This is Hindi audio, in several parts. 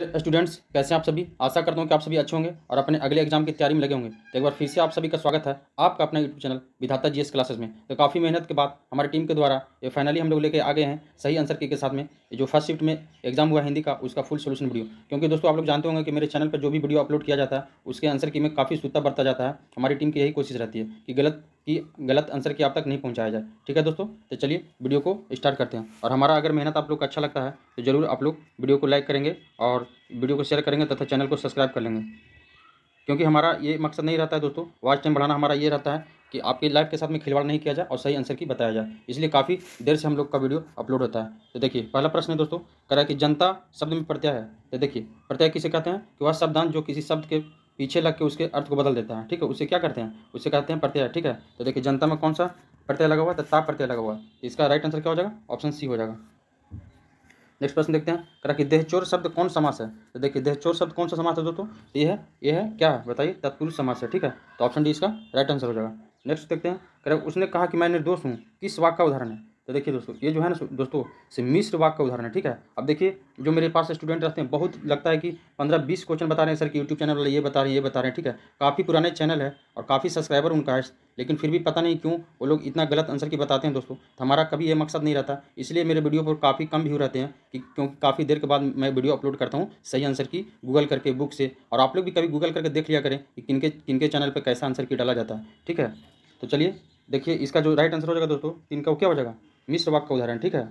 स्टूडेंट्स कैसे हैं आप सभी आशा करता हूँ कि आप सभी अच्छे होंगे और अपने अगले एग्जाम की तैयारी में लगे होंगे तो एक बार फिर से आप सभी का स्वागत है आपका अपना YouTube channel Vidhata GS classes में तो काफ़ी मेहनत के बाद हमारी टीम के द्वारा ये फाइनली हम लोग लेके आ गए हैं सही आंसर के, के साथ में जो फर्स्ट शिफ्ट में एग्जाम हुआ हिंदी का उसका फुल सोल्यूशन वीडियो क्योंकि दोस्तों आप लोग जानते होंगे कि मेरे चैनल पर जो भी वीडियो अपलोड किया जाता है उसके आंसर की में काफ़ी सुता बरता जाता है हमारी टीम की यही कोशिश रहती है कि गलत कि गलत आंसर की आप तक नहीं पहुँचाया जाए ठीक है दोस्तों तो चलिए वीडियो को स्टार्ट करते हैं और हमारा अगर मेहनत आप लोग को अच्छा लगता है तो ज़रूर आप लोग वीडियो को लाइक करेंगे और वीडियो को शेयर करेंगे तथा चैनल को सब्सक्राइब कर लेंगे क्योंकि हमारा ये मकसद नहीं रहता है दोस्तों वाच टाइम बढ़ाना हमारा ये रहता है कि आपकी लाइफ के साथ में खिलवाड़ नहीं किया जाए और सही आंसर की बताया जाए इसलिए काफ़ी देर से हम लोग का वीडियो अपलोड होता है तो देखिए पहला प्रश्न है दोस्तों करा कि जनता शब्द में प्रत्यय है तो देखिए प्रत्यय किसे कहते हैं कि वह शब्दांश जो किसी शब्द के पीछे लग के उसके अर्थ को बदल देता है ठीक है उसे क्या करते हैं उसे कहते हैं प्रत्यय ठीक है तो देखिए जनता में कौन सा प्रत्यय लगा हुआ है तो ताप प्रत्यय लगा हुआ है तो इसका राइट आंसर क्या हो जाएगा ऑप्शन सी हो जाएगा नेक्स्ट प्रश्न देखते हैं करा कि देहचोर शब्द कौन समास है तो देखिए देहचोर शब्द कौन सा समास है दोस्तों ये है ये है क्या है बताइए तत्पुरुष समास है ठीक है तो ऑप्शन डी इसका राइट आंसर हो जाएगा नेक्स्ट देखते हैं करेक्ट उसने कहा कि मैं निर्दोष हूँ किस वाक का उदाहरण है तो देखिए दोस्तों ये जो है ना दोस्तों से मिश्र वाक का उदाहरण है ठीक है अब देखिए जो मेरे पास स्टूडेंट रहते हैं बहुत लगता है कि पंद्रह बीस क्वेश्चन बता रहे हैं सर कि यूट्यूब चैनल वाले ये बता रहे हैं ये बता रहे हैं ठीक है काफ़ी पुराने चैनल है और काफ़ी सब्सक्राइबर उनका है लेकिन फिर भी पता नहीं क्यों वो लोग इतना गलत आंसर की बताते हैं दोस्तों तो हमारा कभी ये मकसद नहीं रहता इसलिए मेरे वीडियो पर काफ़ी कम व्यू रहते हैं कि क्योंकि काफ़ी देर के बाद मैं वीडियो अपलोड करता हूँ सही आंसर की गूगल करके बुक से और आप लोग भी कभी गूगल करके देख लिया करें कि किनके किनके चैनल पर कैसा आंसर की डाला जाता है ठीक है तो चलिए देखिए इसका जो राइट आंसर हो जाएगा दोस्तों तीन तो का वो क्या हो जाएगा मिश्र वाक्य का उदाहरण ठीक है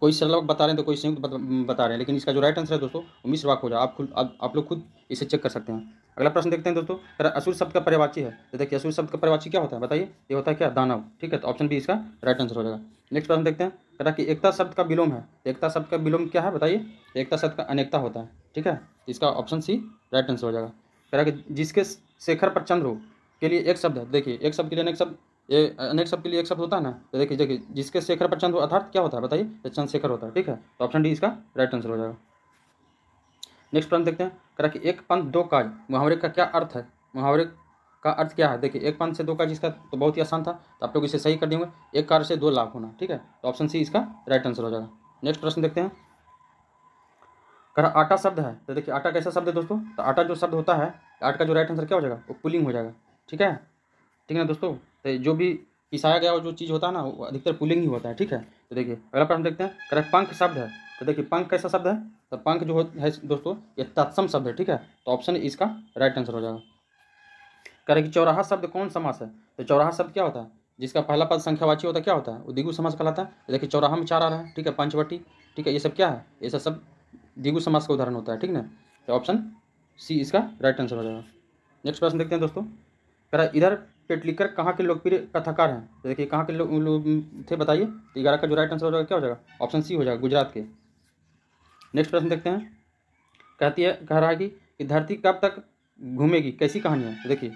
कोई सरल वाक्य बता रहे हैं तो कोई संयुक्त बता रहे हैं लेकिन इसका जो राइट आंसर है दोस्तों वो मिश्र वाक्य हो जाए आप खुद आप, आप लोग खुद इसे चेक कर सकते हैं अगला प्रश्न देखते हैं दोस्तों असुर शब्द का परिवाची है तो देखिए असुर शब्द का परिवाची क्या होता है बताइए ये होता है क्या दानव ठीक है तो ऑप्शन बी इसका राइट आंसर हो जाएगा नेक्स्ट प्रश्न देखते हैं कहता तो कि एकता शब्द का विलोम है एकता शब्द का विलोम क्या है बताइए एकता शब्द का अनेकता होता है ठीक है इसका ऑप्शन सी राइट आंसर हो जाएगा कह रहा कि जिसके शेखर पर चंद्र हो के लिए एक शब्द है देखिए एक शब्द के लिए अनेक शब्द ये अनेक शब्द के लिए एक शब्द होता है ना तो देखिए देखिए जिसके शेखर पर चंद अर्थात क्या होता है बताइए तो चंद शेखर होता है ठीक है तो ऑप्शन डी इसका राइट आंसर हो जाएगा नेक्स्ट प्रश्न देखते हैं करा कि एक पंथ दो काज मुहावरे का क्या अर्थ है मुहावरे का अर्थ क्या है देखिए एक पंथ से दो काज इसका तो बहुत ही आसान था तो आप लोग इसे सही कर देंगे एक कार से दो लाभ होना ठीक है तो ऑप्शन सी इसका राइट आंसर हो जाएगा नेक्स्ट प्रश्न देखते हैं करा आटा शब्द है तो देखिए आटा कैसा शब्द है दोस्तों तो आटा जो शब्द होता है आटा का जो राइट आंसर क्या हो जाएगा वो पुलिंग हो जाएगा ठीक है ठीक है ना दोस्तों तो जो भी पिसाया गया वो जो चीज़ होता है ना वो अधिकतर पुलिंग ही होता है ठीक है तो देखिए अगला प्रश्न देखते हैं कह पंख शब्द है तो देखिए पंख कैसा शब्द है तो पंख जो है दोस्तों ये तत्सम शब्द है ठीक है तो ऑप्शन इसका राइट आंसर हो जाएगा कह रहे कि चौराहा शब्द कौन समास है तो चौराहा शब्द क्या होता है जिसका पहला पद संख्यावाची होता है क्या होता है वो दिगु समास कहलाता है तो देखिए चौराहा में चार आ रहा है ठीक है पंचवटी ठीक है ये सब क्या है ये सब सब दिगु समास का उदाहरण होता है ठीक ना तो ऑप्शन सी इसका राइट आंसर हो जाएगा नेक्स्ट प्रश्न देखते हैं दोस्तों कह रहा इधर पेटलीकर कहाँ के लोकप्रिय कथाकार हैं तो देखिए कहाँ के लोग लो, थे बताइए ग्यारह का जो राइट आंसर हो जाएगा क्या हो जाएगा ऑप्शन सी हो जाएगा गुजरात के नेक्स्ट प्रश्न देखते हैं कहती है कह रहा है कि, कि धरती कब तक घूमेगी कैसी कहानी है तो देखिए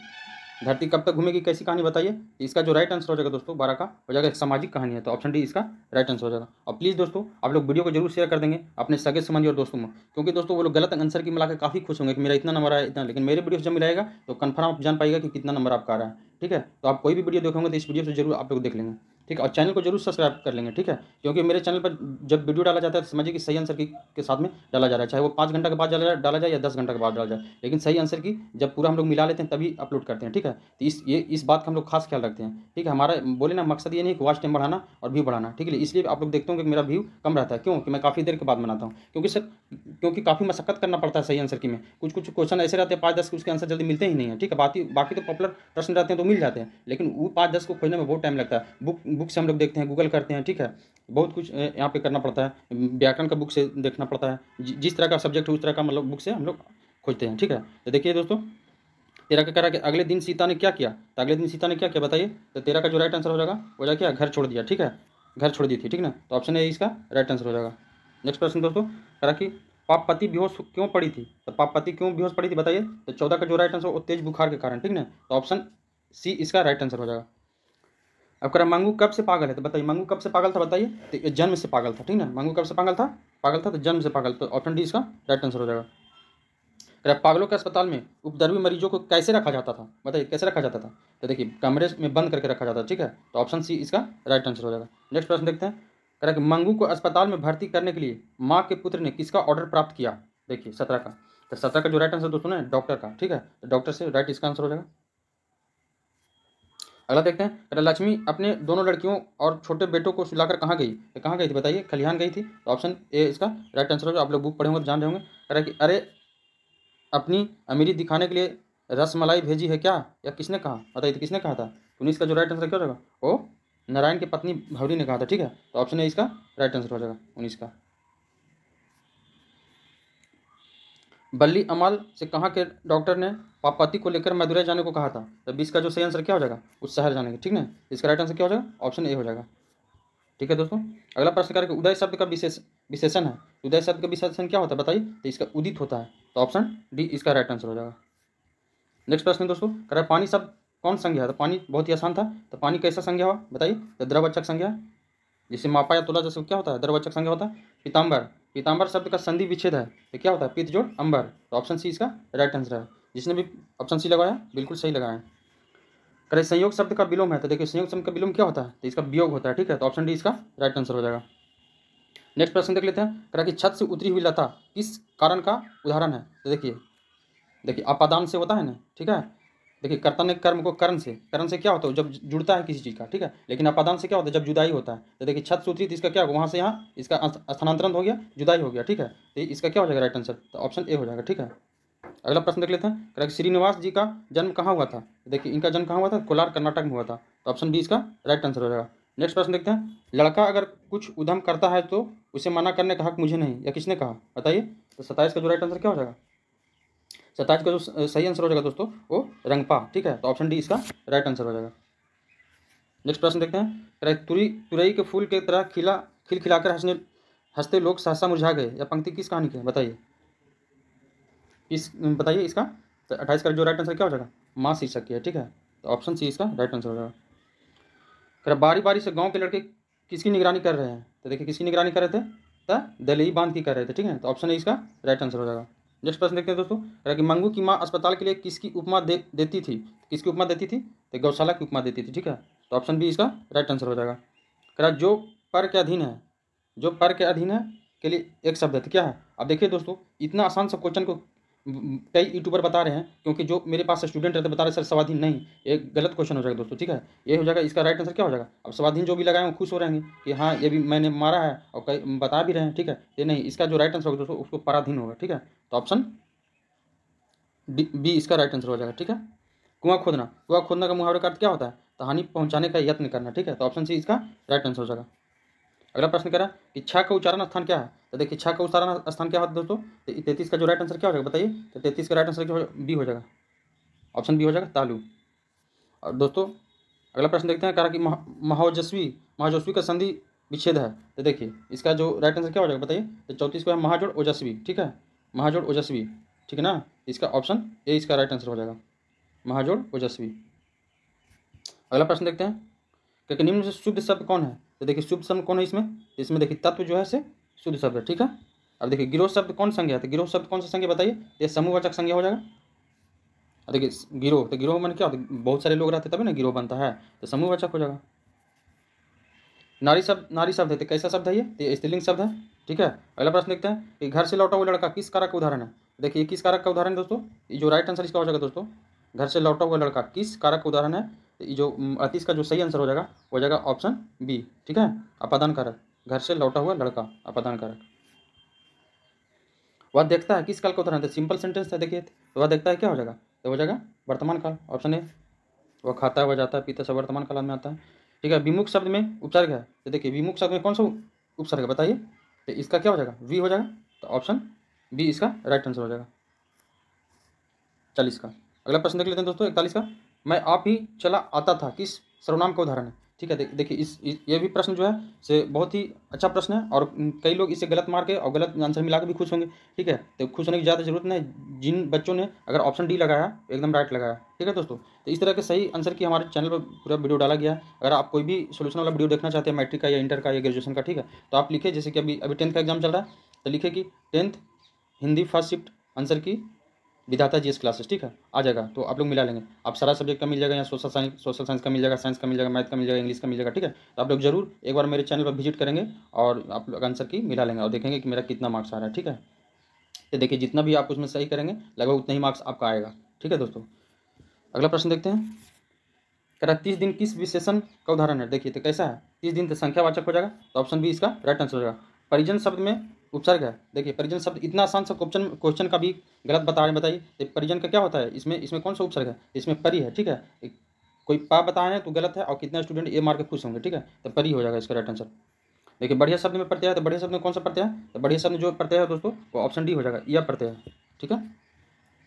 धरती कब तक घूमेगी कैसी कहानी बताइए इसका जो राइट आंसर हो जाएगा दोस्तों बारह का हो जाएगा एक सामाजिक कहानी है तो ऑप्शन डी इसका राइट आंसर हो जाएगा और प्लीज़ दोस्तों आप लोग वीडियो को जरूर शेयर कर देंगे अपने सगे संबंधी और दोस्तों में क्योंकि दोस्तों वो लोग गलत आंसर की मिला काफ़ी खुश होंगे कि मेरा इतना नंबर आया इतना लेकिन मेरे वीडियो से जब मिलाएगा तो कन्फर्म आप जान पाएगा कि कितना नंबर आपका आ रहा है ठीक है तो आप कोई भी वीडियो देखोगे तो इस वीडियो से जरूर आप लोग देख लेंगे ठीक है और चैनल को जरूर सब्सक्राइब कर लेंगे ठीक है क्योंकि मेरे चैनल पर जब वीडियो डाला जाता है तो समझिए कि सही आंसर की के साथ में डाला जा रहा है चाहे वो पाँच घंटा के बाद डाला डाला जाए या दस घंटा के बाद डाला जाए लेकिन सही आंसर की जब पूरा हम लोग मिला लेते हैं तभी अपलोड करते हैं ठीक है तो इस ये इस बात का हम लोग खास ख्याल रखते हैं ठीक है हमारा बोले ना मकसद ये नहीं कि वॉच टाइम बढ़ाना और व्यू बढ़ाना ठीक है इसलिए आप लोग देखते हो कि मेरा व्यू कम रहता है क्यों कि मैं काफ़ी देर के बाद बनाता हूँ क्योंकि सर क्योंकि काफ़ी मशक्कत करना पड़ता है सही आंसर की में कुछ कुछ क्वेश्चन ऐसे रहते हैं पाँच दस के उसके आंसर जल्दी मिलते ही नहीं है ठीक है बाकी बाकी तो पॉपुलर प्रश्न रहते हैं तो मिल जाते हैं लेकिन वो पाँच दस को खोजने में बहुत टाइम लगता है बुक बुक से हम लोग देखते हैं गूगल करते हैं ठीक है बहुत कुछ यहाँ पे करना पड़ता है व्याकरण का बुक से देखना पड़ता है जिस तरह का सब्जेक्ट है उस तरह का मतलब बुक से हम लोग खोजते हैं ठीक है तो देखिए दोस्तों तेरा का करा कि अगले दिन सीता ने क्या किया तो अगले दिन सीता ने क्या किया बताइए तो तेरा का जो राइट आंसर हो जाएगा वो जाए क्या घर छोड़ दिया ठीक है घर छोड़ दी थी ठीक ना तो ऑप्शन ए इसका राइट आंसर हो जाएगा नेक्स्ट क्वेश्चन दोस्तों करा कि पापपति बेहोश क्यों पड़ी थी तो पापपति क्यों बेहोश पड़ी थी बताइए तो चौदह का जो राइट आंसर वो तेज बुखार के कारण ठीक ना तो ऑप्शन सी इसका राइट आंसर हो जाएगा अब कह रहा मंगू कब से पागल है तो बताइए मंगू कब से पागल था बताइए तो जन्म से पागल था ठीक ना मंगू कब से पागल था पागल था तो जन्म से पागल तो ऑप्शन डी इसका राइट आंसर हो जाएगा कह पागलों के अस्पताल में उपद्रवी मरीजों को कैसे रखा जाता था बताइए कैसे रखा जाता था तो देखिए कमरे में बंद करके रखा जाता ठीक है तो ऑप्शन सी इसका राइट आंसर हो जाएगा नेक्स्ट प्रश्न देखते हैं कह कि मंगू को अस्पताल में भर्ती करने के लिए माँ के पुत्र ने किसका ऑर्डर प्राप्त किया देखिए सत्रह का तो सत्रह का जो राइट आंसर दोस्तों ने डॉक्टर का ठीक है तो डॉक्टर से राइट इसका आंसर हो जाएगा अगला देखते हैं कहता लक्ष्मी अपने दोनों लड़कियों और छोटे बेटों को सुलाकर कहाँ गई कहाँ गई थी बताइए खलिहान गई थी तो ऑप्शन ए इसका राइट आंसर होगा आप लोग बुक पढ़े होंगे तो जान रहे होंगे कह कि अरे अपनी अमीरी दिखाने के लिए रसमलाई भेजी है क्या या किसने कहा बताइए तो किसने कहा था तो इसका जो राइट आंसर क्या हो जाएगा ओ नारायण की पत्नी भवरी ने कहा था ठीक है तो ऑप्शन ए इसका राइट आंसर हो जाएगा उन्नीस का बल्ली अमाल से कहा के डॉक्टर ने पापाती को लेकर मदुरै जाने को कहा था तो बीस का जो सही आंसर क्या हो जाएगा उस शहर जाने का ठीक है इसका राइट आंसर क्या हो जाएगा ऑप्शन ए हो जाएगा ठीक है दोस्तों अगला प्रश्न करके उदय शब्द का विशेष विशेषण है उदय शब्द का विशेषण क्या होता है बताइए तो इसका उदित होता है तो ऑप्शन डी इसका राइट आंसर हो जाएगा नेक्स्ट प्रश्न दोस्तों कर पानी शब्द कौन संज्ञा है तो पानी बहुत ही आसान था तो पानी कैसा संज्ञा हुआ बताइए तो द्रवचक संज्ञा जिसे मापा या तोला जैसे क्या होता है द्रवचक संज्ञा होता है पीताम्बर पीताम्बर शब्द का संधि विच्छेद है तो क्या होता है पीत जोड़ अंबर तो ऑप्शन सी इसका राइट आंसर है जिसने भी ऑप्शन सी लगाया बिल्कुल सही लगाया करे संयोग शब्द का विलोम है तो देखिए संयोग शब्द का विलोम क्या होता है तो इसका वियोग होता है ठीक है तो ऑप्शन डी इसका राइट आंसर हो जाएगा नेक्स्ट प्रश्न देख लेते हैं करा कि छत से उतरी हुई लता किस कारण का उदाहरण है तो देखिए देखिए अपादान से होता है ना ठीक है देखिए कर्ता ने कर्म को कर्ण से कर्ण से क्या होता है जब जुड़ता है किसी चीज़ का ठीक है लेकिन अपादान से क्या होता है जब जुदाई होता है तो देखिए छत सूत्री इसका क्या होगा वहाँ से यहाँ इसका स्थानांतरण हो गया जुदाई हो गया ठीक है तो इसका क्या हो जाएगा राइट आंसर तो ऑप्शन ए हो जाएगा ठीक है अगला प्रश्न देख लेते हैं करेक्ट श्रीनिवास जी का जन्म कहाँ हुआ था देखिए इनका जन्म कहाँ हुआ था कोलार कर्नाटक में हुआ था तो ऑप्शन बी इसका राइट आंसर हो जाएगा नेक्स्ट प्रश्न देखते हैं लड़का अगर कुछ उधम करता है तो उसे मना करने का हक मुझे नहीं या किसने कहा बताइए तो सताइस का जो राइट आंसर क्या हो जाएगा सत्ताईस का जो सही आंसर हो जाएगा दोस्तों वो रंगपा ठीक है तो ऑप्शन डी इसका राइट आंसर हो जाएगा नेक्स्ट प्रश्न देखते हैं तुरई तुरई के फूल के तरह खिला खिल खिलाकर हंसने हंसते लोग सहसा मुरझा गए या पंक्ति किस कहानी की है बताइए इस बताइए इसका तो अट्ठाईस का जो राइट आंसर क्या हो जाएगा माँ शीर्षक की है ठीक है तो ऑप्शन सी इसका राइट आंसर हो जाएगा खरा बारी बारी से गाँव के लड़के किसकी निगरानी कर रहे हैं तो देखिए किसकी निगरानी कर रहे थे तो दलई बांध की कर रहे थे ठीक है तो ऑप्शन ए इसका राइट आंसर हो जाएगा नेक्स्ट प्रश्न देखते हैं दोस्तों कि मंगू की माँ अस्पताल के लिए किसकी उपमा दे देती थी किसकी उपमा देती थी तो गौशाला की उपमा देती थी ठीक है तो ऑप्शन बी इसका राइट आंसर हो जाएगा कह जो पर के अधीन है जो पर के अधीन है के लिए एक शब्द है तो क्या है अब देखिए दोस्तों इतना आसान सब क्वेश्चन को कई यूट्यूबर बता रहे हैं क्योंकि जो मेरे पास स्टूडेंट रहते बता रहे सर स्वाधीन नहीं ये गलत क्वेश्चन हो जाएगा दोस्तों ठीक है ये हो जाएगा इसका राइट आंसर क्या हो जाएगा अब स्वाधीन जो भी लगाए वो खुश हो रहेंगे कि हाँ ये भी मैंने मारा है और कई बता भी रहे हैं ठीक है ये नहीं इसका जो राइट आंसर होगा दोस्तों उसको पराधीन होगा ठीक है तो ऑप्शन बी इसका राइट आंसर हो जाएगा ठीक है कुआं खोदना कुआं खोदना का मुहावरा अर्थ क्या होता है तो हानि पहुंचाने का यत्न करना ठीक है तो ऑप्शन सी इसका राइट आंसर हो जाएगा अगला प्रश्न कह रहा है कि छा का उच्चारण स्थान क्या है तो देखिए छः का उसारा स्थान क्या होता है दोस्तों तो तैतीस का जो राइट आंसर क्या हो जाएगा बताइए तो तैतीस का राइट आंसर क्या बी हो जाएगा ऑप्शन बी हो जाएगा तालू और दोस्तों अगला प्रश्न देखते हैं कहा कि महाजस्वी महाजस्वी का संधि विच्छेद है तो देखिए इसका जो राइट आंसर क्या हो जाएगा बताइए तो चौंतीस को है महाजोड़ ओजस्वी ठीक है महाजोड़ ओजस्वी ठीक है ना इसका ऑप्शन ए इसका राइट आंसर हो जाएगा महाजोड़ ओजस्वी अगला प्रश्न देखते हैं क्योंकि निम्न से शुद्ध शब्द कौन है तो देखिए शुभ शब्द कौन है इसमें इसमें देखिए तत्व जो है से शुद्ध शब्द है ठीक है अब देखिए गिरोह शब्द कौन संज्ञा तो गिरोह शब्द कौन सा संज्ञा बताइए ये समूहवाचक संज्ञा हो जाएगा अब देखिए गिरोह तो गिरोह मैंने क्या होता है बहुत सारे लोग रहते तभी ना गिरोह बनता है तो समूहवाचक हो जाएगा नारी शब्द नारी शब्द है तो कैसा शब्द है तो ये स्त्रीलिंग शब्द है ठीक है अगला प्रश्न देखते हैं कि घर से लौटा हुआ लड़का किस कारक का उदाहरण है देखिए किस कारक का उदाहरण है दोस्तों ये जो राइट आंसर इसका हो जाएगा दोस्तों घर से लौटा हुआ लड़का किस कारक का उदाहरण है तो ये जो अतीस का जो सही आंसर हो जाएगा हो जाएगा ऑप्शन बी ठीक है अपादान कारक घर से लौटा हुआ लड़का अपदान कारक वह देखता है किस काल का उदाहरण सिंपल सेंटेंस था देखिए तो वह देखता है क्या हो जाएगा तो हो जाएगा वर्तमान काल ऑप्शन ए वह खाता है वह जाता है पीता सब वर्तमान काल में आता है ठीक है विमुख शब्द में उपसर्ग है तो देखिए विमुख शब्द में कौन सा उपसर्ग है बताइए तो इसका क्या हो जाएगा वी हो जाएगा तो ऑप्शन बी इसका राइट आंसर हो जाएगा चालीस का अगला प्रश्न देख लेते हैं दोस्तों इकतालीस का मैं आप ही चला आता था किस सर्वनाम का उदाहरण है ठीक है देखिए इस, इस ये भी प्रश्न जो है से बहुत ही अच्छा प्रश्न है और कई लोग इसे गलत मार के और गलत आंसर मिला के भी खुश होंगे ठीक है तो खुश होने की ज़्यादा जरूरत नहीं जिन बच्चों ने अगर ऑप्शन डी लगाया एकदम राइट लगाया ठीक है दोस्तों तो इस तरह के सही आंसर की हमारे चैनल पर पूरा वीडियो डाला गया है अगर आप कोई भी सोल्यूशन वाला वीडियो देखना चाहते हैं मैट्रिक का या इंटर का या ग्रेजुएशन का ठीक है तो आप लिखे जैसे कि अभी अभी टेंथ का एग्जाम चल रहा है तो लिखे कि tenth Hindi first shift answer की विधाता जी एस क्लासेस ठीक है आ जाएगा तो आप लोग मिला लेंगे आप सारा सब्जेक्ट का मिल जाएगा यहाँ सोशल साइंस सोशल साइंस का मिल जाएगा साइंस का मिल जाएगा मैथ का मिल जाएगा इंग्लिश का मिल जाएगा ठीक है तो आप लोग जरूर एक बार मेरे चैनल पर विजिट करेंगे और आप लोग आंसर की मिला लेंगे और देखेंगे कि मेरा कितना मार्क्स आ रहा है ठीक है तो देखिए जितना भी आप उसमें सही करेंगे लगभग उतना ही मार्क्स आपका आएगा ठीक है दोस्तों अगला प्रश्न देखते हैं कह रहा तीस दिन किस विशेषण का उदाहरण है देखिए तो कैसा है तीस दिन तो संख्यावाचक हो जाएगा तो ऑप्शन बी इसका राइट आंसर हो जाएगा परिजन शब्द में उपसर्ग है देखिए परिजन शब्द इतना आसान सा क्वेश्चन क्वेश्चन का भी गलत बता रहे बताइए परिजन का क्या होता है इसमें इसमें कौन सा उपसर्ग है इसमें परी है ठीक है कोई पा बताए हैं तो गलत है और कितना स्टूडेंट ए मार के खुश होंगे ठीक है तो परी हो जाएगा इसका राइट आंसर देखिए बढ़िया शब्द में प्रत्यय है तो बढ़िया शब्द में कौन सा प्रत्यय है तो बढ़िया शब्द जो प्रत्यय है दोस्तों वो ऑप्शन डी हो जाएगा यह प्रत्यय है ठीक है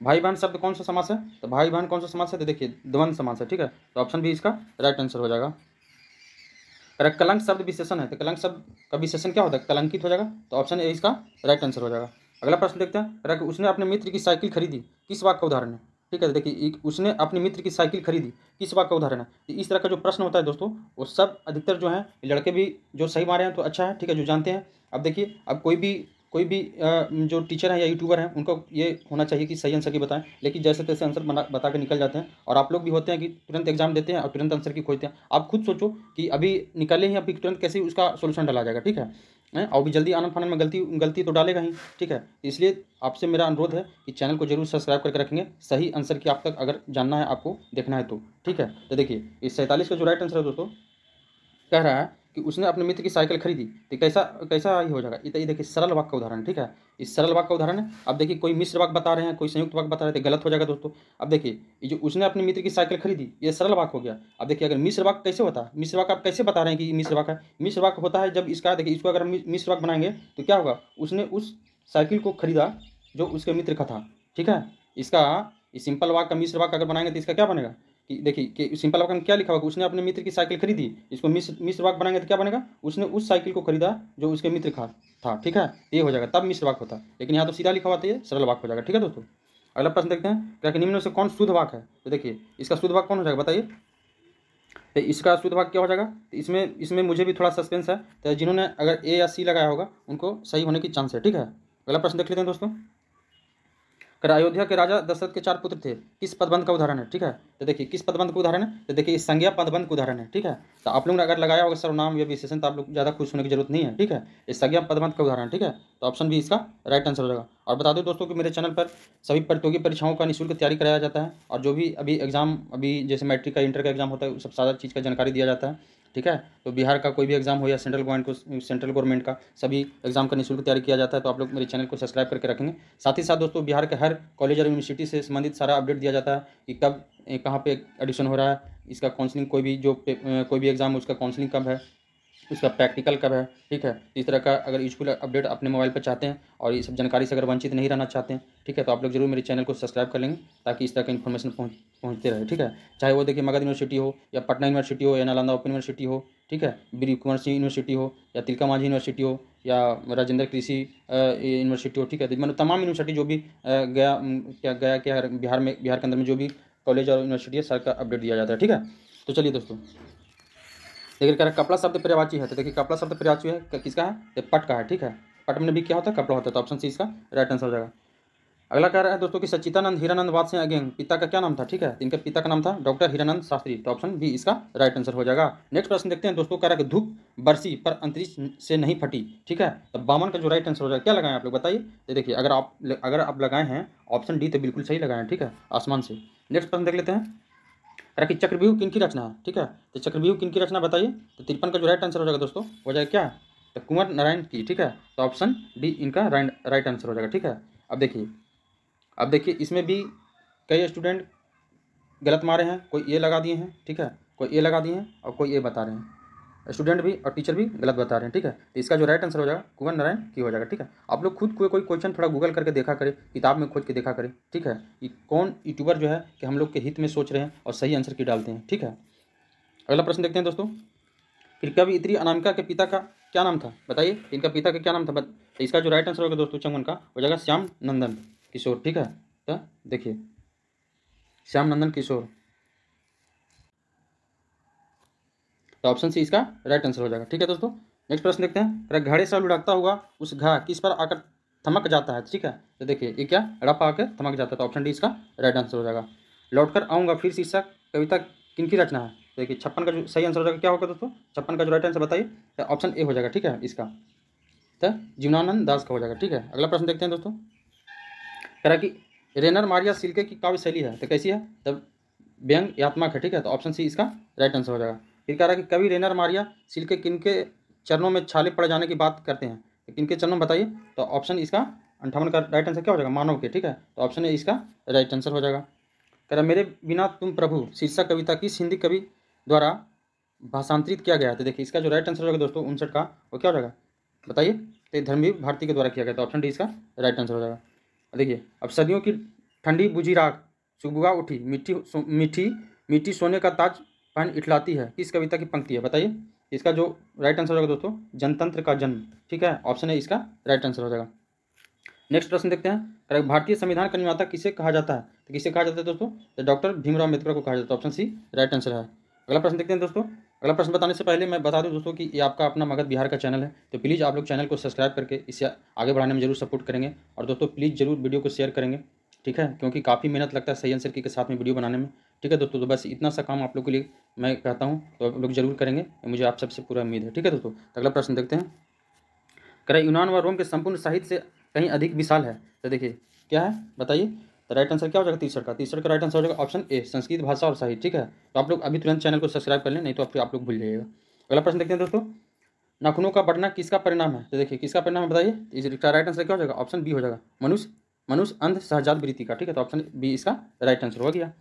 भाई बहन शब्द कौन सा समास है तो भाई बहन कौन सा समास है तो देखिए द्वंद समास है ठीक है तो ऑप्शन बी इसका राइट आंसर हो जाएगा कलंक शब्द विशेषण है तो कलंक शब्द का विशेषण क्या होता है कलंकित हो जाएगा तो ऑप्शन ए इसका राइट आंसर हो जाएगा अगला प्रश्न देखते हैं रख उसने अपने मित्र की साइकिल खरीदी किस वाक का उदाहरण है ठीक है देखिए उसने अपने मित्र की साइकिल खरीदी किस वाक का उदाहरण है तो इस तरह का जो प्रश्न होता है दोस्तों वो सब अधिकतर जो है लड़के भी जो सही मारे हैं तो अच्छा है ठीक है जो जानते हैं अब देखिए अब कोई भी कोई भी जो टीचर हैं या यूट्यूबर हैं उनको ये होना चाहिए कि सही आंसर की बताएं लेकिन जैसे तैसे आंसर बना बता के निकल जाते हैं और आप लोग भी होते हैं कि तुरंत एग्जाम देते हैं और तुरंत आंसर की खोजते हैं आप खुद सोचो कि अभी निकले ही अभी तुरंत कैसे उसका सोल्यूशन डाला जाएगा ठीक है और भी जल्दी आनंद फानंद में गलती गलती तो डालेगा ही ठीक है इसलिए आपसे मेरा अनुरोध है कि चैनल को जरूर सब्सक्राइब करके रखेंगे सही आंसर की आप तक अगर जानना है आपको देखना है तो ठीक है तो देखिए इस सैंतालीस का जो राइट आंसर है दोस्तों कह रहा है कि उसने अपने मित्र की साइकिल खरीदी तो कैसा कैसा ही हो जाएगा ये देखिए सरल वाक का उदाहरण ठीक है इस सरल वाक का उदाहरण है अब देखिए कोई मिश्र वाक बता रहे हैं कोई संयुक्त वाक बता रहे थे तो गलत हो जाएगा दोस्तों अब देखिए ये जो उसने अपने मित्र की साइकिल खरीदी ये सरल वाक हो गया अब देखिए अगर मिश्र वाक कैसे होता है मिश्र वाक आप कैसे बता रहे हैं कि मिश्र वाक है मिश्र वाक होता है जब इसका देखिए इसको अगर मिश्र वाक बनाएंगे तो क्या होगा उसने उस साइकिल को खरीदा जो उसके मित्र का था ठीक है इसका सिंपल वाक का मिश्र वाक अगर बनाएंगे तो इसका क्या बनेगा कि देखिए सिंपल वाक्य में क्या लिखा हुआ उसने अपने मित्र की साइकिल खरीदी इसको मिस मिस्र वाक बनाएंगे तो क्या बनेगा उसने उस साइकिल को खरीदा जो उसके मित्र का था ठीक है ये हो जाएगा तब मिस्र वाक होता लेकिन यहाँ तो सीधा लिखा हुआ था ये सरल वाक हो जाएगा ठीक है दोस्तों अगला प्रश्न देखते हैं क्या कि निम्न से कौन शुद्ध वाक है तो देखिए इसका शुद्ध वाक कौन हो जाएगा बताइए तो इसका शुद्ध भाग क्या हो जाएगा तो इसमें इसमें मुझे भी थोड़ा सस्पेंस है तो जिन्होंने अगर ए या सी लगाया होगा उनको सही होने की चांस है ठीक है अगला प्रश्न देख लेते हैं दोस्तों अयोध्या के राजा दशरथ के चार पुत्र थे किस पदबंध का उदाहरण है ठीक है तो देखिए किस पदबंध का उदाहरण है तो देखिए संज्ञा पदबंध का उदाहरण है ठीक है तो आप लोगों ने अगर लगाया होगा सर्वनाम या विशेषण तो आप लोग ज़्यादा खुश होने की जरूरत नहीं है ठीक है इस संज्ञा पदबंध का उदाहरण ठीक है तो ऑप्शन भी इसका राइट आंसर हो जाएगा और बता दो दोस्तों कि मेरे चैनल पर सभी प्रतियोगी परीक्षाओं का निःशुल्क तैयारी कराया जाता है और जो भी अभी एग्जाम अभी जैसे मैट्रिक का इंटर का एग्जाम होता है सब सारा चीज़ का जानकारी दिया जाता है ठीक है तो बिहार का कोई भी एग्जाम हो या सेंट्रल गवर्नमेंट को सेंट्रल गवर्नमेंट का सभी एग्जाम का निःशुल्क तैयारी किया जाता है तो आप लोग मेरे चैनल को सब्सक्राइब करके रखेंगे साथ ही साथ दोस्तों बिहार के हर कॉलेज और यूनिवर्सिटी से संबंधित सारा अपडेट दिया जाता है कि कब कहाँ पे एडिशन हो रहा है इसका काउंसलिंग कोई भी जो कोई भी एग्जाम उसका काउंसलिंग कब है इसका प्रैक्टिकल कब है ठीक है इस तरह का अगर यूजफुल अपडेट अपने मोबाइल पर चाहते हैं और ये सब जानकारी से अगर वंचित नहीं रहना चाहते हैं ठीक है तो आप लोग जरूर मेरे चैनल को सब्सक्राइब कर लेंगे ताकि इस तरह का इन्फॉर्मेशन पहुँच पहुँचते रहे ठीक है चाहे वो देखिए मगध यूनिवर्सिटी हो या पटना यूनिवर्सिटी हो या नालंदा ओपन यूनिवर्सिटी हो ठीक है बीर कुमार सिंह यूनिवर्सिटी हो या तिलका मांझी यूनिवर्सिटी हो या राजेंद्र कृषि यूनिवर्सिटी हो ठीक है तो मतलब तमाम यूनिवर्सिटी जो भी गया क्या गया क्या बिहार में बिहार के अंदर में जो भी कॉलेज और यूनिवर्सिटी है सर का अपडेट दिया जाता है ठीक है तो चलिए दोस्तों लेकिन कह रहा है कपड़ा शब्द प्रयाची है तो देखिए कपड़ा शब्द पर्यावाची है किसका है पट का है ठीक है पट में भी क्या होता है कपड़ा होता है तो ऑप्शन सी इसका राइट आंसर हो जाएगा अगला कह रहा है दोस्तों कि सचितानंद हिरानंद वाद से अगेन पिता का क्या नाम था ठीक है इनके पिता का नाम था डॉक्टर हिरानंद शास्त्री तो ऑप्शन बी इसका राइट आंसर हो जाएगा नेक्स्ट प्रश्न देखते हैं दोस्तों कह रहा है कि धूप बरसी पर अंतरिक्ष से नहीं फटी ठीक है तो बामन का जो राइट आंसर हो जाएगा क्या लगाए आप लोग बताइए तो देखिए अगर आप अगर आप लगाए हैं ऑप्शन डी तो बिल्कुल सही लगाए ठीक है आसमान से नेक्स्ट प्रश्न देख लेते हैं कि चक्रव्यूह किन की रचना है ठीक है तो चक्रव्यूह किन की रचना बताइए तो तिरपन का जो राइट आंसर हो जाएगा दोस्तों हो जाएगा क्या तो कुंवर नारायण की ठीक है तो ऑप्शन डी इनका राइट आंसर हो जाएगा ठीक है अब देखिए अब देखिए इसमें भी कई स्टूडेंट गलत मारे हैं कोई ए लगा दिए हैं ठीक है कोई ए लगा दिए हैं और कोई ए बता रहे हैं स्टूडेंट भी और टीचर भी गलत बता रहे हैं ठीक है तो इसका जो राइट आंसर हो जाएगा कुंवर नारायण की हो जाएगा ठीक है आप लोग खुद कोई कोई क्वेश्चन थोड़ा गूगल करके देखा करें किताब में खोज के देखा करें ठीक है कि कौन यूट्यूबर जो है कि हम लोग के हित में सोच रहे हैं और सही आंसर की डालते हैं ठीक है अगला प्रश्न देखते हैं दोस्तों फिर कवि इतनी अनामिका के पिता का क्या नाम था बताइए इनका पिता का क्या नाम था तो इसका जो राइट आंसर होगा दोस्तों चंगन का हो जाएगा श्याम नंदन किशोर ठीक है तो देखिए श्याम नंदन किशोर तो ऑप्शन सी इसका राइट आंसर हो जाएगा ठीक है दोस्तों नेक्स्ट प्रश्न देखते हैं घड़े से लुढ़कता हुआ उस घा किस पर आकर थमक जाता है ठीक है तो देखिए ये क्या रफ आकर थमक जाता है तो ऑप्शन डी इसका राइट आंसर हो जाएगा लौट कर आऊँगा फिर शीर्षक कविता किन की रचना है तो देखिए छप्पन का जो सही आंसर हो जाएगा क्या होगा दोस्तों छप्पन का जो राइट आंसर बताइए तो ऑप्शन ए हो जाएगा ठीक है इसका तो जीवनानंद दास का हो जाएगा ठीक है अगला प्रश्न देखते हैं दोस्तों कह रहा कि रेनर मारिया सिल्के की काव्य शैली है तो कैसी है तब तो व्यंग यात्मक है ठीक है तो ऑप्शन सी इसका राइट आंसर हो जाएगा फिर कह रहा है कि कवि रेनर मारिया सिल के किन के चरणों में छाले पड़ जाने की बात करते हैं किन के चरणों बताइए तो ऑप्शन इसका अंठावन का राइट आंसर क्या हो जाएगा मानव के ठीक है तो ऑप्शन ए इसका राइट आंसर हो जाएगा कह रहा मेरे बिना तुम प्रभु शीर्षक कविता किस हिंदी कवि द्वारा भाषांतरित किया गया तो देखिए इसका जो राइट आंसर होगा दोस्तों उनसठ का वो क्या हो जाएगा बताइए तो धर्मवीर भारती के द्वारा किया गया तो ऑप्शन डी इसका राइट आंसर हो जाएगा देखिए अब सदियों की ठंडी बुझी राग सुबुआ उठी मीठी मीठी मीठी सोने का ताज फंड इटलाती है किस कविता की पंक्ति है बताइए इसका जो राइट आंसर होगा दोस्तों जनतंत्र का जन्म ठीक है ऑप्शन है इसका राइट आंसर हो जाएगा नेक्स्ट प्रश्न देखते हैं भारतीय संविधान का निर्माता किसे कहा जाता है तो किसे कहा जाता है दोस्तों तो डॉक्टर भीमराव अम्बेडकर को कहा जाता है ऑप्शन सी राइट आंसर है अगला प्रश्न देखते हैं दोस्तों अगला प्रश्न बताने से पहले मैं बता दूं दोस्तों कि ये आपका अपना मगध बिहार का चैनल है तो प्लीज़ आप लोग चैनल को सब्सक्राइब करके इसे आगे बढ़ाने में जरूर सपोर्ट करेंगे और दोस्तों प्लीज़ जरूर वीडियो को शेयर करेंगे ठीक है क्योंकि काफ़ी मेहनत लगता है सही आंसर के साथ में वीडियो बनाने में ठीक है दोस्तों तो बस इतना सा काम आप लोग के लिए मैं कहता हूँ तो आप लोग जरूर करेंगे मुझे आप सबसे पूरा उम्मीद है ठीक है दोस्तों अगला प्रश्न देखते हैं करें यूनान व रोम के संपूर्ण साहित्य से कहीं अधिक विशाल है तो देखिए क्या है बताइए तो राइट आंसर क्या हो जाएगा तीसरा का तीसरा का राइट आंसर हो जाएगा ऑप्शन ए संस्कृत भाषा और साहित्य ठीक है तो आप लोग अभी तुरंत चैनल को सब्सक्राइब कर लें नहीं तो फिर आप लोग भूल जाइएगा अगला प्रश्न देखते हैं दोस्तों नाखूनों का बढ़ना किसका परिणाम है तो देखिए किसका परिणाम है बताइए तो इसका राइट आंसर क्या हो जाएगा ऑप्शन बी हो जाएगा मनुष्य मनुष्य अंध सहजात वृत्ति का ठीक है तो ऑप्शन बी इसका राइट आंसर हो गया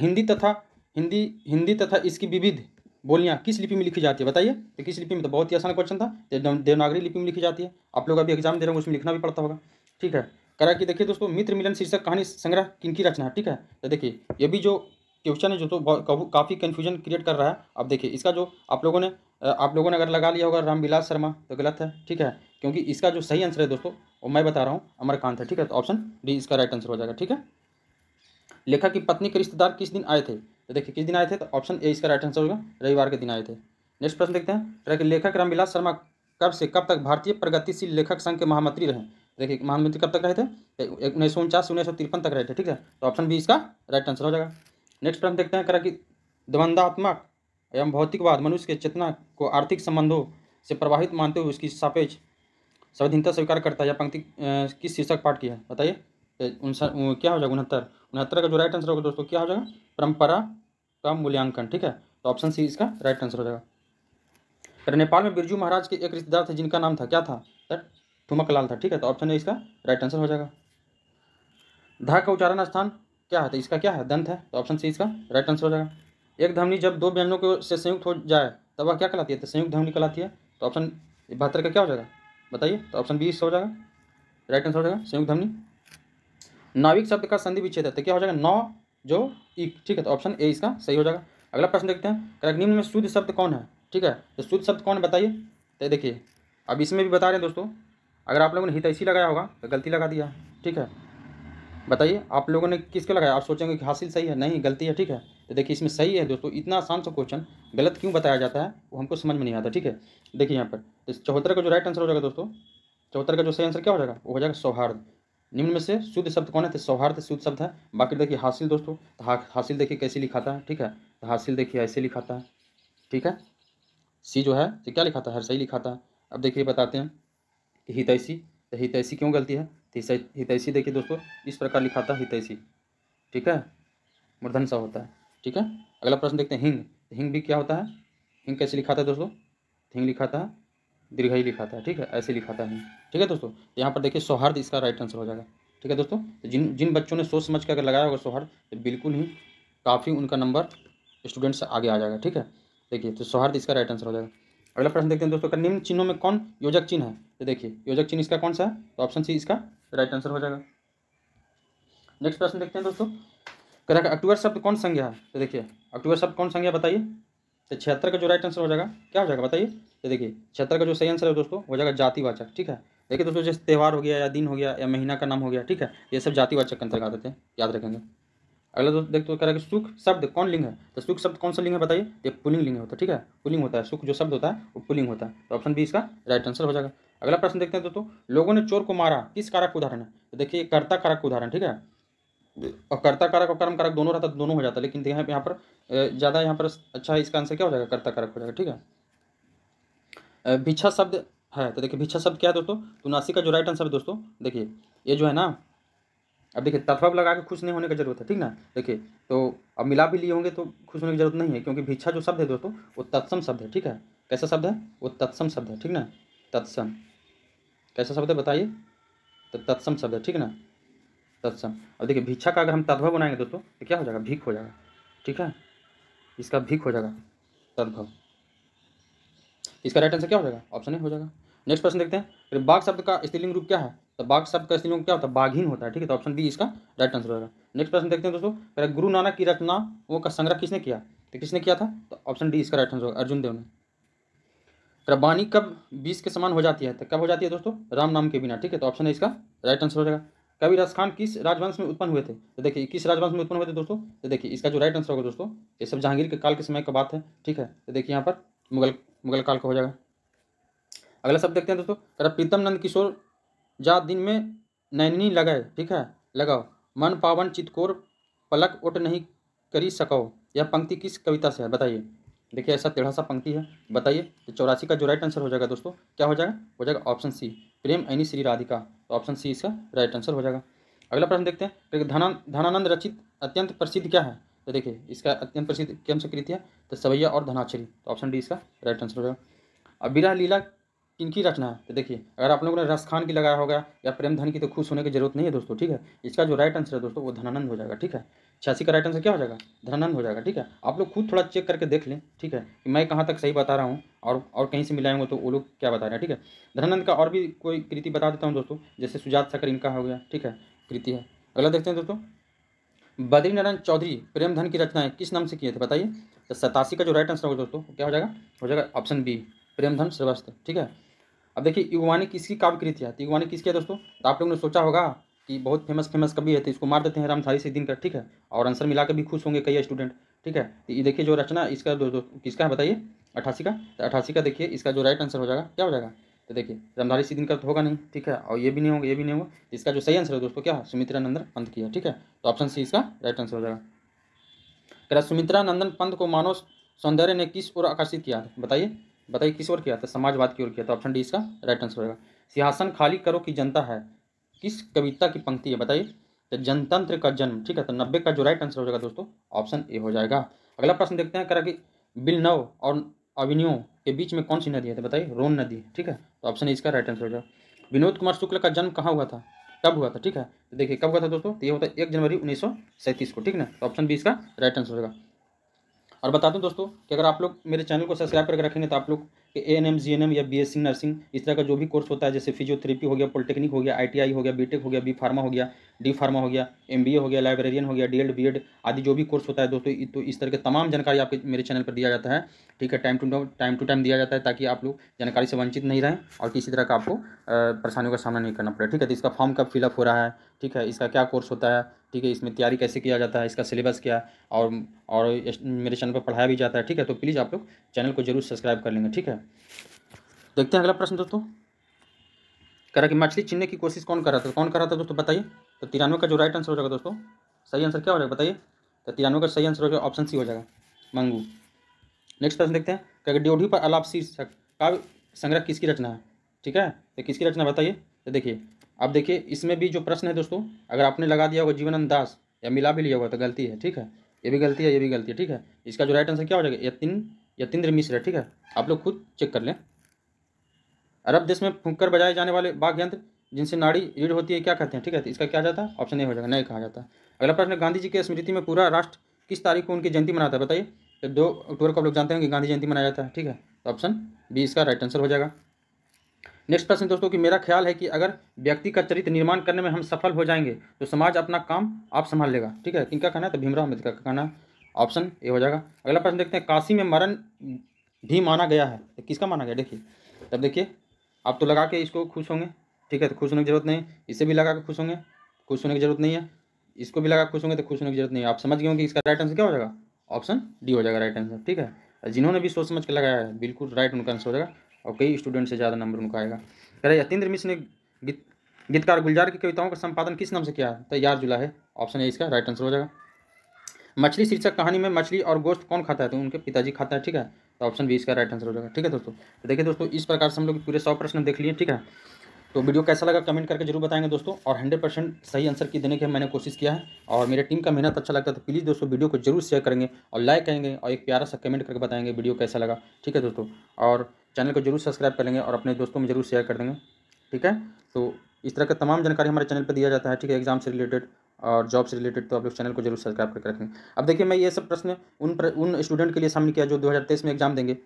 हिंदी तथा हिंदी हिंदी तथा इसकी विविध बोलियाँ किस लिपि में लिखी जाती है बताइए तो किस लिपि में तो बहुत ही आसान क्वेश्चन था देवनागरी लिपि में लिखी जाती है आप लोग अभी एग्जाम दे रहे हो उसमें लिखना भी पड़ता होगा ठीक है करा कि देखिए दोस्तों मित्र मिलन शीर्षक कहानी संग्रह किनकी रचना है ठीक है तो देखिए ये भी जो क्वेश्चन है जो तो काफ़ी कन्फ्यूजन क्रिएट कर रहा है अब देखिए इसका जो आप लोगों ने आप लोगों ने अगर लगा लिया होगा रामविलास शर्मा तो गलत है ठीक है क्योंकि इसका जो सही आंसर है दोस्तों वो मैं बता रहा हूँ अमरकांत है ठीक है तो ऑप्शन डी इसका राइट आंसर हो जाएगा ठीक है लेखक की पत्नी के रिश्तेदार किस दिन आए थे तो देखिए किस दिन आए थे तो ऑप्शन ए इसका राइट आंसर होगा रविवार के दिन आए थे नेक्स्ट प्रश्न देखते हैं तो लेखक रामविलास शर्मा कब से कब तक भारतीय प्रगतिशील लेखक संघ के महामंत्री रहे तो देखिए महामंत्री कब तक रहे थे तो उन्नीस सौ उनचास उन्नीस सौ तिरपन तक रहे थे ठीक है तो ऑप्शन बी इसका राइट आंसर हो जाएगा नेक्स्ट प्रश्न देखते हैं करा कि द्वंदात्मक एवं भौतिकवाद मनुष्य के चेतना को आर्थिक संबंधों से प्रभावित मानते हुए उसकी सापेक्ष स्वाधीनता स्वीकार करता है या पंक्ति किस शीर्षक पाठ की है बताइए क्या हो जाएगा उनहत्तर उनहत्तर का जो राइट आंसर होगा दोस्तों क्या हो जाएगा परंपरा का मूल्यांकन ठीक है तो ऑप्शन सी इसका राइट आंसर हो जाएगा फिर नेपाल में बिरजू महाराज के एक रिश्तेदार थे जिनका नाम था क्या था सर थुमकलाल था ठीक है तो ऑप्शन ए इसका राइट आंसर हो जाएगा धा का उच्चारण स्थान क्या है तो इसका क्या है दंत है तो ऑप्शन सी इसका राइट आंसर हो जाएगा एक धमनी जब दो व्यंजनों को से संयुक्त हो जाए तब वह क्या कहलाती है तो संयुक्त धमनी कहलाती है तो ऑप्शन बहत्तर का क्या हो जाएगा बताइए तो ऑप्शन बी इसका हो जाएगा राइट आंसर हो जाएगा संयुक्त धमनी नाविक शब्द का संधि विच्छेद है तो क्या हो जाएगा नौ जो एक ठीक है तो ऑप्शन ए इसका सही हो जाएगा अगला प्रश्न देखते हैं करेक्ट निम्न में शुद्ध शब्द कौन है ठीक है तो शुद्ध शब्द कौन बताइए तो देखिए अब इसमें भी बता रहे हैं दोस्तों अगर आप लोगों ने हितैसी लगाया होगा तो गलती लगा दिया ठीक है बताइए आप लोगों ने किसको लगाया आप सोचेंगे कि हासिल सही है नहीं गलती है ठीक है तो देखिए इसमें सही है दोस्तों इतना आसान सा क्वेश्चन गलत क्यों बताया जाता है वो हमको समझ में नहीं आता ठीक है देखिए यहाँ पर इस तो चौहत्तर का जो राइट आंसर हो जाएगा दोस्तों चौहत्तर का जो सही आंसर क्या हो जाएगा वो हो जाएगा सौहार्द निम्न में से शुद्ध शब्द कौन है तो सौहार्द शुद्ध शब्द है बाकी देखिए हासिल दोस्तों तो हा, हासिल देखिए कैसे लिखाता है ठीक है तो हासिल देखिए ऐसे लिखाता है ठीक है सी जो है तो क्या लिखाता है हर सही लिखाता है अब देखिए बताते हैं कि हितैसी तो हितैसी क्यों गलती है तो हितैसी देखिए दोस्तों इस प्रकार लिखाता है हितैसी ठीक है मूर्धन सा होता है ठीक है अगला प्रश्न देखते हैं हिंग तो हिंग भी क्या होता है हिंग कैसे लिखाता है दोस्तों तो हिंग लिखाता है दीर्घाई लिखाता है ठीक है ऐसे लिखाता है ठीक है दोस्तों यहाँ पर देखिए सौहार्द इसका राइट आंसर हो जाएगा ठीक है दोस्तों तो जिन जिन बच्चों ने सोच समझ के अगर लगाया होगा सौहार्द तो बिल्कुल ही काफ़ी उनका नंबर स्टूडेंट्स आगे आ जाएगा ठीक है देखिए तो सौहार्द इसका राइट आंसर हो जाएगा अगला प्रश्न देखते हैं दोस्तों का निम्न चिन्हों में कौन योजक चिन्ह है तो देखिए योजक चिन्ह इसका कौन सा है तो ऑप्शन सी इसका राइट आंसर हो जाएगा नेक्स्ट प्रश्न देखते हैं दोस्तों कह अक्टूबर शब्द कौन संज्ञा है तो देखिए अक्टूबर शब्द कौन संज्ञा बताइए तो छिहत्तर का जो राइट आंसर हो जाएगा क्या हो जाएगा बताइए ये देखिए छत्र का जो सही आंसर है दोस्तों हो जाएगा जातिवाचक ठीक है देखिए दोस्तों जैसे त्यौहार हो गया या दिन हो गया या महीना का नाम हो गया ठीक है ये सब जातिवाचक अंतर्गत आते हैं याद रखेंगे अगला दोस्त देखते कह रहा है कि सुख शब्द कौन लिंग है तो सुख शब्द कौन सा लिंग है बताइए ये पुलिंग लिंग होता है ठीक है पुलिंग होता है सुख जो शब्द होता है वो पुलिंग होता है तो ऑप्शन बी इसका राइट आंसर हो जाएगा अगला प्रश्न देखते हैं दोस्तों लोगों ने चोर को मारा किस कारक का उदाहरण है तो देखिए कर्ता कारक का उदाहरण ठीक है और कर्ता कारक और कर्म कारक दोनों रहता तो दोनों हो जाता है लेकिन यहाँ पर ज़्यादा यहाँ पर अच्छा इसका आंसर क्या हो जाएगा कर्ता कारक हो जाएगा ठीक है भिक्षा शब्द है तो देखिए भिक्षा शब्द क्या है दोस्तों तो का जो राइट आंसर है दोस्तों देखिए ये जो है ना अब देखिए तड़फड़ लगा के खुश नहीं होने की जरूरत है ठीक ना देखिए तो अब मिला भी लिए होंगे तो खुश होने की जरूरत नहीं है क्योंकि भिक्षा जो शब्द है दोस्तों वो तत्सम शब्द है ठीक है कैसा शब्द है वो तत्सम शब्द है ठीक ना तत्सम कैसा शब्द है बताइए तो तत्सम शब्द है ठीक ना तत्सम अब देखिए भिक्षा का अगर हम तद्भव बनाएंगे दोस्तों तो क्या हो जाएगा भीख हो जाएगा ठीक है इसका भीख हो जाएगा तद्भव इसका राइट आंसर क्या हो जाएगा ऑप्शन ए हो जाएगा नेक्स्ट प्रश्न देखते हैं बाघ शब्द का स्त्रीलिंग रूप क्या है तो बाघ शब्द का स्त्रीलिंग क्या होता है बाघहीन होता है ठीक है तो ऑप्शन बी इसका राइट आंसर होगा नेक्स्ट प्रश्न देखते हैं दोस्तों गुरु नानक की वो का संग्रह किसने किया तो किसने किया था तो ऑप्शन डी इसका राइट आंसर होगा अर्जुन देव ने बाणी कब बीस के समान हो जाती है तो कब हो जाती है दोस्तों राम नाम के बिना ठीक है तो ऑप्शन है इसका राइट आंसर हो जाएगा कभी खान किस राजवंश में उत्पन्न हुए थे तो देखिए किस राजवंश में उत्पन्न हुए थे दोस्तों तो देखिए इसका जो राइट आंसर होगा दोस्तों ये सब जहांगीर के काल के समय का बात है ठीक है तो देखिए यहाँ पर मुगल मुगल काल का हो जाएगा अगला शब्द देखते हैं दोस्तों कहता प्रीतम नंद किशोर जा दिन में नैनी लगाए ठीक है लगाओ मन पावन चितकोर पलक उट नहीं करी सको यह पंक्ति किस कविता से है बताइए देखिए ऐसा टेढ़ा सा पंक्ति है बताइए तो चौरासी का जो राइट आंसर हो जाएगा दोस्तों क्या हो जाएगा हो जाएगा ऑप्शन सी प्रेम ऐनी श्री राधिका तो ऑप्शन सी इसका राइट आंसर हो जाएगा अगला प्रश्न देखते हैं धनानंद रचित अत्यंत प्रसिद्ध क्या है तो देखिए इसका अत्यंत प्रसिद्ध कौन सा कृतिया तो सवैया और धनाक्षरी तो ऑप्शन डी इसका राइट आंसर होगा अब विरह लीला किनकी रचना है तो देखिए अगर आप लोगों ने रस खान की लगाया होगा या प्रेम धन की तो खुश होने की जरूरत नहीं है दोस्तों ठीक है इसका जो राइट आंसर है दोस्तों वो धनानंद हो जाएगा ठीक है छियासी का राइट आंसर क्या हो जाएगा धनानंद हो जाएगा ठीक है आप लोग खुद थोड़ा चेक करके देख लें ठीक है कि मैं कहाँ तक सही बता रहा हूँ और और कहीं से मिलाएंगे तो वो लोग क्या बता रहे हैं ठीक है धनानंद का और भी कोई कृति बता देता हूँ दोस्तों जैसे सुजात सकर इनका हो गया ठीक है कृति है अगला देखते हैं दोस्तों बद्री नारायण चौधरी प्रेमधन की रचनाएं किस नाम से किए थे बताइए तो सतासी का जो राइट आंसर होगा दोस्तों क्या हो जाएगा हो जाएगा ऑप्शन बी प्रेमधन श्रीवास्तव ठीक है अब देखिए युगवानी किसकी काव्य कृति है तो युगवानी किसकी है दोस्तों तो आप लोगों ने सोचा होगा कि बहुत फेमस फेमस कवि है तो इसको मार देते हैं रामधारी से दिन का ठीक है और आंसर मिला के भी खुश होंगे कई स्टूडेंट ठीक है तो ये देखिए जो रचना इसका दोस्तों किसका है बताइए अठासी का तो अठासी का देखिए इसका जो राइट आंसर हो जाएगा क्या हो जाएगा तो देखिए रमधारी सीधीन का होगा नहीं ठीक है और ये भी नहीं होगा ये भी नहीं होगा इसका जो सही आंसर है दोस्तों क्या है सुमित्रा नंदन पंत की है ठीक है तो ऑप्शन सी इसका राइट आंसर हो जाएगा कह सुमित्रा नंदन पंत को मानव सौंदर्य ने किस ओर आकर्षित किया था बताइए बताइए किस ओर किया था समाजवाद की ओर किया था ऑप्शन डी इसका राइट आंसर होगा सिंहासन खाली करो की जनता है किस कविता की पंक्ति है बताइए तो जनतंत्र का जन्म ठीक है तो नब्बे का जो राइट आंसर हो जाएगा दोस्तों ऑप्शन ए हो जाएगा अगला प्रश्न देखते हैं करा कि बिल नव और अविनियो के बीच में कौन सी नदी है तो बताइए रोन नदी ठीक है तो ऑप्शन इसका राइट आंसर हो जाएगा विनोद कुमार शुक्ल का जन्म कहाँ हुआ था कब हुआ था ठीक है तो देखिए कब हुआ था दोस्तों तो ये होता है एक जनवरी उन्नीस को ठीक ना तो ऑप्शन बी इसका राइट आंसर होगा और बता दूँ दोस्तों कि अगर आप लोग मेरे चैनल को सब्सक्राइब करके रखेंगे तो आप लोग कि A N M G N M या बी एस सी नर्सिंग इस तरह का जो भी कोर्स होता है जैसे फिजियोथेरेपी हो गया पॉलिटेक्निक हो गया आई टी आई हो गया बी टेक हो गया बी फार्मा हो गया डी फार्मा हो गया एम बी ए हो गया लाइब्रेरियन हो गया डी एड बी एड आदि जो भी कोर्स होता है दोस्तों तो इस तरह के तमाम जानकारी आपके मेरे चैनल पर दिया जाता है ठीक है time to time time to time दिया जाता है ताकि आप लोग जानकारी से वंचित नहीं रहें और किसी तरह का आपको परेशानियों का सामना नहीं करना पड़े ठीक है तो इसका फॉर्म कब फिलअप हो रहा है ठीक है इसका क्या कोर्स होता है ठीक है इसमें तैयारी कैसे किया जाता है इसका सिलेबस क्या है और और मेरे चैनल पर पढ़ाया भी जाता है ठीक है तो प्लीज़ आप लोग चैनल को जरूर सब्सक्राइब कर लेंगे ठीक है है देखते हैं अगला प्रश्न दोस्तों कह रहा कि मछली चिन्हने की कोशिश कौन कर रहा था कौन कर रहा था दोस्तों बताइए तो तिरानवे का जो राइट आंसर हो जाएगा दोस्तों सही आंसर क्या हो जाएगा बताइए तो तिरानवे का सही आंसर हो जाएगा ऑप्शन सी हो जाएगा मंगू नेक्स्ट प्रश्न देखते हैं क्या ड्योढ़ी पर अलाप शीर्षक का संग्रह किसकी रचना है ठीक है तो किसकी रचना बताइए तो देखिए अब देखिए इसमें भी जो प्रश्न है दोस्तों अगर आपने लगा दिया होगा जीवनंद दास या मिला भी लिया होगा तो गलती है ठीक है ये भी गलती है ये भी गलती है ठीक है इसका जो राइट आंसर क्या हो जाएगा यतिन यतेंद्र मिश्र ठीक है आप लोग खुद चेक कर लें अरब देश में फूंकर बजाए जाने वाले बाघ यंत्र जिनसे नाड़ी रीढ़ होती है क्या कहते हैं ठीक है तो इसका क्या जाता है ऑप्शन ए हो जाएगा नहीं कहा जाता है अगला प्रश्न गांधी जी की स्मृति में पूरा राष्ट्र किस तारीख को उनकी जयंती मनाता है बताइए तो दो अक्टूबर को आप लोग जानते हैं कि गांधी जयंती मनाया जाता है ठीक है तो ऑप्शन बी इसका राइट आंसर हो जाएगा नेक्स्ट प्रश्न दोस्तों कि मेरा ख्याल है कि अगर व्यक्ति का चरित्र निर्माण करने में हम सफल हो जाएंगे तो समाज अपना काम आप संभाल लेगा ठीक है किनका कहना है तो भीमराव अम्बेडकर का कहना ऑप्शन ए हो जाएगा अगला प्रश्न देखते हैं काशी में मरण भी माना गया है तो किसका माना गया देखिए तब देखिए आप तो लगा के इसको खुश होंगे ठीक है तो खुश होने की जरूरत नहीं इसे भी लगा के खुश होंगे खुश होने की जरूरत नहीं है इसको भी लगा खुश होंगे तो खुश होने की जरूरत नहीं है आप समझ गए होंगे इसका राइट आंसर क्या हो जाएगा ऑप्शन डी हो जाएगा राइट आंसर ठीक है जिन्होंने भी सोच समझ के लगाया है बिल्कुल राइट उनका आंसर हो जाएगा और कई स्टूडेंट से ज़्यादा नंबर उनका आएगा अरे यतेंद्र मिश्र ने गीत गीतकार गुलजार की कविताओं का संपादन किस नाम से किया है तो यार जुला है ऑप्शन ए इसका राइट आंसर हो जाएगा मछली शीर्षक कहानी में मछली और गोश्त कौन खाता है तो उनके पिताजी खाता है ठीक है तो ऑप्शन बी इसका राइट आंसर हो जाएगा ठीक है दोस्तों तो देखिए दोस्तों इस प्रकार से हम लोग पूरे सौ प्रश्न देख लिए ठीक है तो वीडियो कैसा लगा कमेंट करके जरूर बताएंगे दोस्तों और हंड्रेड परसेंट सही आंसर की देने की मैंने कोशिश किया है और मेरे टीम का मेहनत अच्छा लगता है तो प्लीज़ दोस्तों वीडियो को जरूर शेयर करेंगे और लाइक करेंगे और एक प्यारा सा कमेंट करके बताएंगे वीडियो कैसा लगा ठीक है दोस्तों और चैनल को जरूर सब्सक्राइब करेंगे और अपने दोस्तों में जरूर शेयर कर देंगे ठीक है तो इस तरह का तमाम जानकारी हमारे चैनल पर दिया जाता है ठीक है एग्जाम से रिलेटेड और जॉब से रिलेटेड तो आप लोग चैनल को जरूर सब्सक्राइब करके रखें अब देखिए मैं ये सब प्रश्न उन प्र, उन स्टूडेंट के लिए शामिल किया जो 2023 में एग्ज़ाम देंगे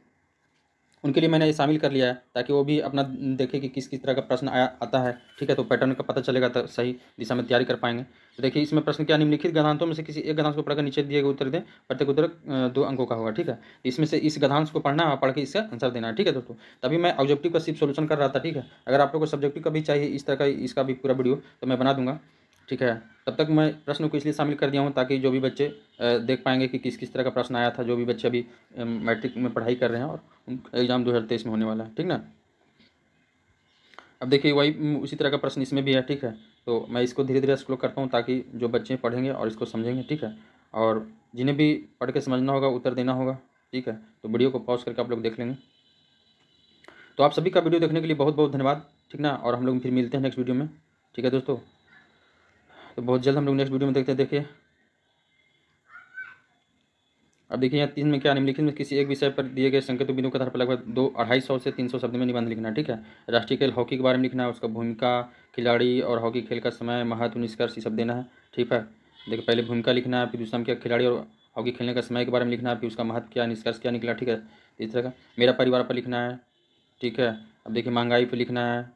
उनके लिए मैंने ये शामिल कर लिया है ताकि वो भी अपना देखे कि किस किस तरह का प्रश्न आया आता है ठीक है तो पैटर्न का पता चलेगा तो सही दिशा में तैयारी कर पाएंगे तो देखिए इसमें प्रश्न क्या निम्नलिखित गधांतों में से किसी एक गधांश को पढ़कर नीचे दिए गए उत्तर दें प्रत्येक उत्तर दो अंकों का होगा ठीक है तो इसमें से इस गधांश को पढ़ना है पढ़ के इसका आंसर देना है ठीक है दोस्तों तभी मैं ऑब्जेक्टिव का सिर्फ सोल्यूशन कर रहा था ठीक है अगर आप लोग को सब्जेक्टिव का भी चाहिए इस तरह का इसका भी पूरा वीडियो तो मैं बना दूंगा ठीक है तब तक मैं प्रश्न को इसलिए शामिल कर दिया हूँ ताकि जो भी बच्चे देख पाएंगे कि किस किस तरह का प्रश्न आया था जो भी बच्चे अभी मैट्रिक में पढ़ाई कर रहे हैं और एग्ज़ाम दो में होने वाला है ठीक ना अब देखिए वही उसी तरह का प्रश्न इसमें भी है ठीक है तो मैं इसको धीरे धीरे एक्सप्लोर करता हूँ ताकि जो बच्चे पढ़ेंगे और इसको समझेंगे ठीक है और जिन्हें भी पढ़ के समझना होगा उत्तर देना होगा ठीक है तो वीडियो को पॉज करके आप लोग देख लेंगे तो आप सभी का वीडियो देखने के लिए बहुत बहुत धन्यवाद ठीक ना और हम लोग फिर मिलते हैं नेक्स्ट वीडियो में ठीक है दोस्तों तो बहुत जल्द हम लोग नेक्स्ट वीडियो में देखते हैं देखिए अब देखिए यहाँ तीन में क्या निम्नलिखित में किसी एक विषय पर दिए गए संकेत बिंदु के आधार पर लगभग दो अढ़ाई सौ से तीन सौ शब्द में निबंध लिखना है ठीक है राष्ट्रीय खेल हॉकी के बारे में लिखना है उसका भूमिका खिलाड़ी और हॉकी खेल का समय महत्व निष्कर्ष ये सब देना है ठीक है देखिए पहले भूमिका लिखना है फिर दूसरा क्या खिलाड़ी और हॉकी खेलने का समय के बारे में लिखना है फिर उसका महत्व क्या निष्कर्ष क्या निकला ठीक है इस तरह का मेरा परिवार पर लिखना है ठीक है अब देखिए महंगाई पर लिखना है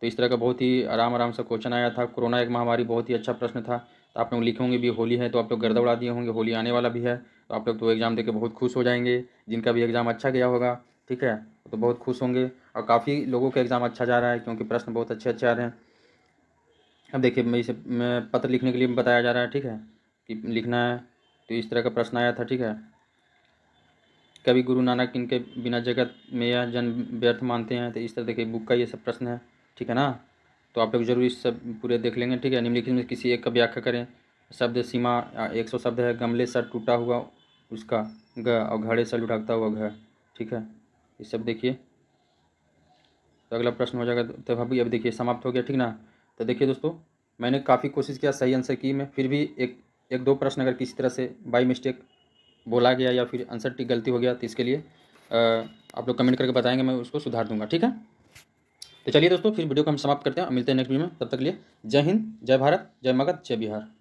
तो इस तरह का बहुत ही आराम आराम से क्वेश्चन आया था कोरोना एक महामारी बहुत ही अच्छा प्रश्न था तो आप लोग लिखे होंगे भी होली है तो आप लोग गर्दा उड़ा दिए होंगे होली आने वाला भी है तो आप लोग तो एग्ज़ाम देकर बहुत खुश हो जाएंगे जिनका भी एग्ज़ाम अच्छा गया होगा ठीक है तो बहुत खुश होंगे और काफ़ी लोगों का एग्ज़ाम अच्छा जा रहा है क्योंकि प्रश्न बहुत अच्छे अच्छे आ रहे हैं अब देखिए मैं इसे मैं पत्र लिखने के लिए बताया जा रहा है ठीक है कि लिखना है तो इस तरह का प्रश्न आया था ठीक है कभी गुरु नानक इनके बिना जगत में यह जन व्यर्थ मानते हैं तो इस तरह देखिए बुक का ये सब प्रश्न है ठीक है ना तो आप लोग जरूर इस सब पूरे देख लेंगे ठीक है निम्नलिखित में किसी एक का व्याख्या करें शब्द सीमा एक सौ शब्द है गमले सर टूटा हुआ उसका ग और घड़े सर लुढ़कता हुआ घ ठीक है ये सब देखिए तो अगला प्रश्न हो जाएगा तो अभी अब देखिए समाप्त हो गया ठीक ना तो देखिए दोस्तों मैंने काफ़ी कोशिश किया सही आंसर की मैं फिर भी एक एक दो प्रश्न अगर किसी तरह से बाई मिस्टेक बोला गया या फिर आंसर की गलती हो गया तो इसके लिए आप लोग कमेंट करके बताएंगे मैं उसको सुधार दूंगा ठीक है तो चलिए दोस्तों फिर वीडियो को हम समाप्त करते हैं मिलते हैं नेक्स्ट वीडियो में तब तक लिए जय हिंद जय भारत जय मगध जय बिहार